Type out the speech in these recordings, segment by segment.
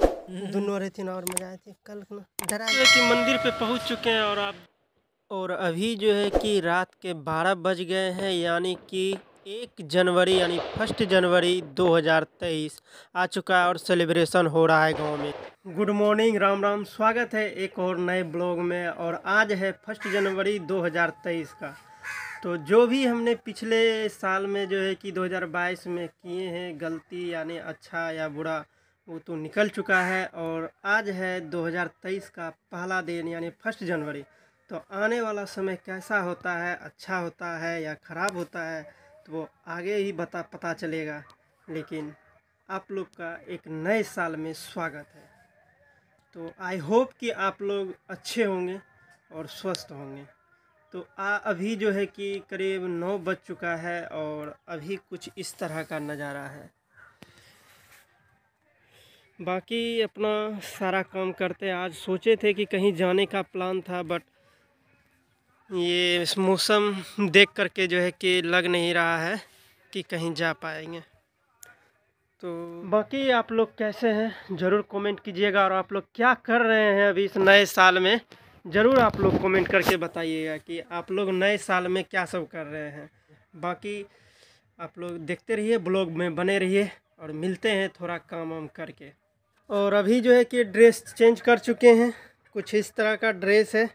दोनों रहती और मजा थे कल डरा कि मंदिर पे पहुंच चुके हैं और आप और अभी जो है कि रात के बारह बज गए हैं यानी कि एक जनवरी यानी फर्स्ट जनवरी 2023 आ चुका है और सेलिब्रेशन हो रहा है गांव में गुड मॉर्निंग राम राम स्वागत है एक और नए ब्लॉग में और आज है फर्स्ट जनवरी 2023 का तो जो भी हमने पिछले साल में जो है कि 2022 में किए हैं गलती यानी अच्छा या बुरा वो तो निकल चुका है और आज है 2023 का पहला दिन यानी फर्स्ट जनवरी तो आने वाला समय कैसा होता है अच्छा होता है या ख़राब होता है तो वो आगे ही बता पता चलेगा लेकिन आप लोग का एक नए साल में स्वागत है तो आई होप कि आप लोग अच्छे होंगे और स्वस्थ होंगे तो आ अभी जो है कि करीब नौ बज चुका है और अभी कुछ इस तरह का नज़ारा है बाकी अपना सारा काम करते आज सोचे थे कि कहीं जाने का प्लान था बट ये इस मौसम देख करके जो है कि लग नहीं रहा है कि कहीं जा पाएंगे तो बाकी आप लोग कैसे हैं ज़रूर कमेंट कीजिएगा और आप लोग क्या कर रहे हैं अभी इस नए साल में ज़रूर आप लोग कमेंट करके बताइएगा कि आप लोग नए साल में क्या सब कर रहे हैं बाकी आप लोग देखते रहिए ब्लॉग में बने रहिए और मिलते हैं थोड़ा काम वाम करके और अभी जो है कि ड्रेस चेंज कर चुके हैं कुछ इस तरह का ड्रेस है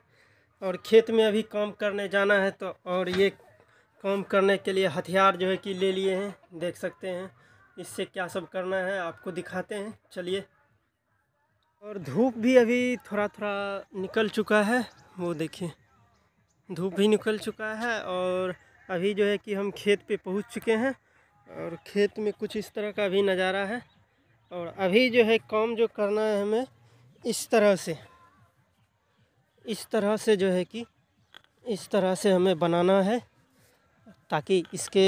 और खेत में अभी काम करने जाना है तो और ये काम करने के लिए हथियार जो है कि ले लिए हैं देख सकते हैं इससे क्या सब करना है आपको दिखाते हैं चलिए और धूप भी अभी थोड़ा थोड़ा निकल चुका है वो देखिए धूप भी निकल चुका है और अभी जो है कि हम खेत पे पहुंच चुके हैं और खेत में कुछ इस तरह का भी नज़ारा है और अभी जो है काम जो करना है हमें इस तरह से इस तरह से जो है कि इस तरह से हमें बनाना है ताकि इसके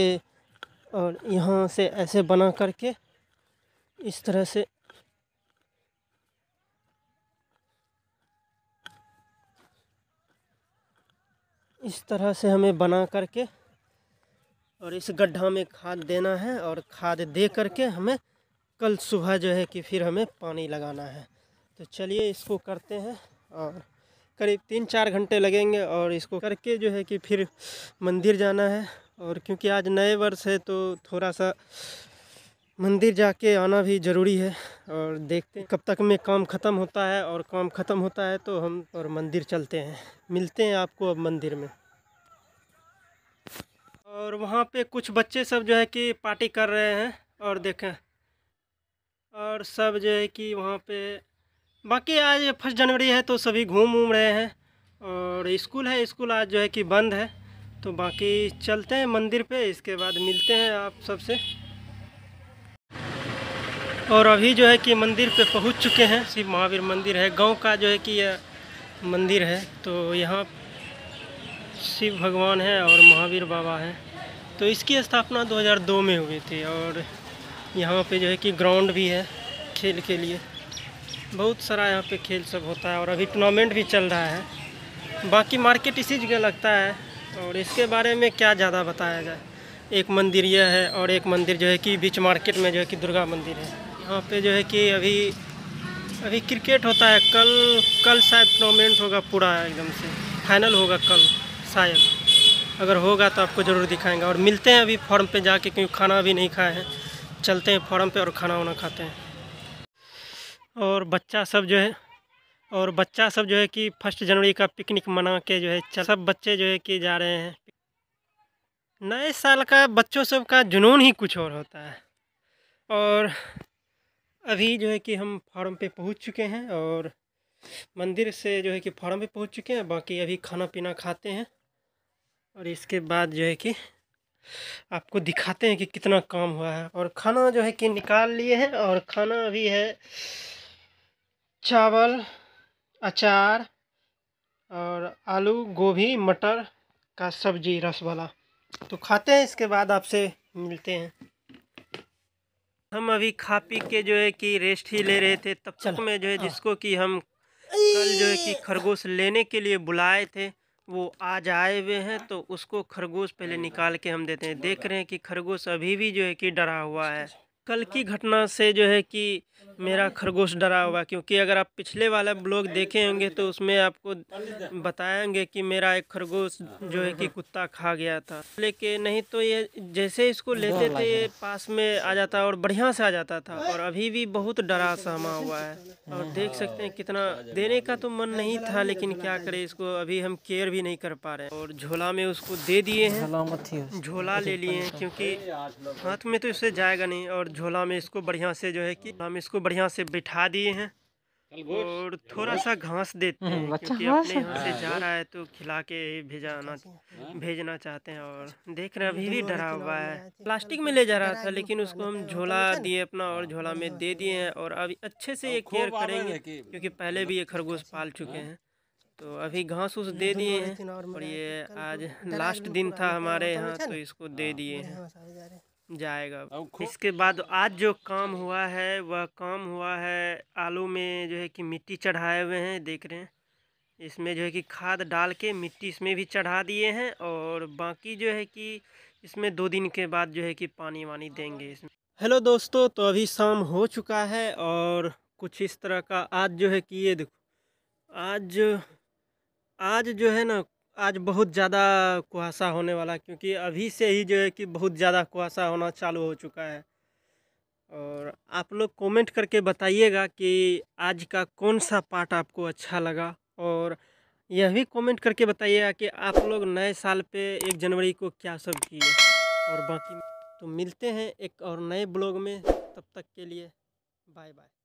और यहाँ से ऐसे बना करके इस तरह से इस तरह से हमें बना करके और इस गड्ढा में खाद देना है और खाद दे करके हमें कल सुबह जो है कि फिर हमें पानी लगाना है तो चलिए इसको करते हैं और करीब तीन चार घंटे लगेंगे और इसको करके जो है कि फिर मंदिर जाना है और क्योंकि आज नए वर्ष है तो थोड़ा सा मंदिर जाके आना भी ज़रूरी है और देखते हैं कब तक में काम ख़त्म होता है और काम ख़त्म होता है तो हम और मंदिर चलते हैं मिलते हैं आपको अब मंदिर में और वहाँ पे कुछ बच्चे सब जो है कि पार्टी कर रहे हैं और देखें और सब जो है कि वहाँ पे बाकी आज फर्स्ट जनवरी है तो सभी घूम घूम रहे हैं और स्कूल है स्कूल आज जो है कि बंद है तो बाकी चलते हैं मंदिर पे इसके बाद मिलते हैं आप सबसे और अभी जो है कि मंदिर पे पहुंच चुके हैं शिव महावीर मंदिर है गांव का जो है कि यह मंदिर है तो यहाँ शिव भगवान है और महावीर बाबा हैं तो इसकी स्थापना 2002 में हुई थी और यहाँ पे जो है कि ग्राउंड भी है खेल के लिए बहुत सारा यहाँ पे खेल सब होता है और अभी टूर्नामेंट भी चल रहा है बाकी मार्केट इसी जगह लगता है और इसके बारे में क्या ज़्यादा बताया जाए एक मंदिर यह है और एक मंदिर जो है कि बीच मार्केट में जो है कि दुर्गा मंदिर है यहाँ पे जो है कि अभी अभी क्रिकेट होता है कल कल शायद टूर्नामेंट होगा पूरा एकदम से फाइनल होगा कल शायद अगर होगा तो आपको ज़रूर दिखाएंगे और मिलते हैं अभी फॉर्म पे जाके क्योंकि खाना भी नहीं खाए हैं चलते हैं फॉर्म पे और खाना वाना खाते हैं और बच्चा सब जो है और बच्चा सब जो है कि फर्स्ट जनवरी का पिकनिक मना के जो है चल सब बच्चे जो है कि जा रहे हैं नए साल का बच्चों सब का जुनून ही कुछ और होता है और अभी जो है कि हम फार्म पे पहुंच चुके हैं और मंदिर से जो है कि फार्म पे पहुंच चुके हैं बाकी अभी खाना पीना खाते हैं और इसके बाद जो है कि आपको दिखाते हैं कि कितना काम हुआ है और खाना जो है कि निकाल लिए हैं और खाना अभी है चावल अचार और आलू गोभी मटर का सब्जी रस वाला तो खाते हैं इसके बाद आपसे मिलते हैं हम अभी खा पी के जो है कि रेस्ट ही ले रहे थे तब तक में जो है हाँ। जिसको कि हम कल जो है कि खरगोश लेने के लिए बुलाए थे वो आज आए हुए हैं तो उसको खरगोश पहले निकाल के हम देते हैं देख रहे हैं कि खरगोश अभी भी जो है कि डरा हुआ है कल की घटना से जो है कि मेरा खरगोश डरा हुआ क्योंकि अगर आप पिछले वाला ब्लॉग देखे होंगे तो उसमें आपको बताएंगे कि मेरा एक खरगोश जो है कि कुत्ता खा गया था लेके नहीं तो ये जैसे इसको लेते थे तो ये पास में आ जाता और बढ़िया से आ जाता था और अभी भी बहुत डरा सहमा हुआ है और देख सकते हैं कितना देने का तो मन नहीं था लेकिन क्या करे इसको अभी हम केयर भी नहीं कर पा रहे और झोला में उसको दे दिए हैं झोला ले लिए क्योंकि हाथ में तो इससे जाएगा नहीं और झोला में इसको बढ़िया से जो है कि हम इसको बढ़िया से बिठा दिए हैं और थोड़ा सा घास देते हम्म, हैं अच्छा क्योंकि अपने यहाँ से जा रहा है तो खिला के भेजाना अच्छा हाँ। भेजना चाहते हैं और देख रहे हैं अभी भी डरा हुआ है प्लास्टिक में ले जा रहा था लेकिन उसको हम झोला तो अच्छा दिए अपना और हाँ, झोला में हाँ, दे दिए हैं और अभी अच्छे से ये केयर करेंगे क्योंकि पहले भी ये मतलब खरगोश पाल चुके हैं तो अभी घास उस दे तो दिए हैं और ये आज तो लास्ट दिन था हमारे यहाँ तो इसको दे दिए हैं जाएगा इसके बाद आज जो काम हुआ है वह काम हुआ है आलू में जो है कि मिट्टी चढ़ाए हुए हैं देख रहे हैं इसमें जो है कि खाद डाल के मिट्टी इसमें भी चढ़ा दिए हैं और बाकी जो है कि इसमें दो दिन के बाद जो है कि पानी वानी देंगे इसमें हेलो दोस्तों तो अभी शाम हो चुका है और कुछ इस तरह का आज जो है कि ये देखो आज आज जो है ना आज बहुत ज़्यादा कुहासा होने वाला क्योंकि अभी से ही जो है कि बहुत ज़्यादा कुहासा होना चालू हो चुका है और आप लोग कमेंट करके बताइएगा कि आज का कौन सा पार्ट आपको अच्छा लगा और यह भी कमेंट करके बताइएगा कि आप लोग नए साल पे एक जनवरी को क्या सब किए और बाकी तो मिलते हैं एक और नए ब्लॉग में तब तक के लिए बाय बाय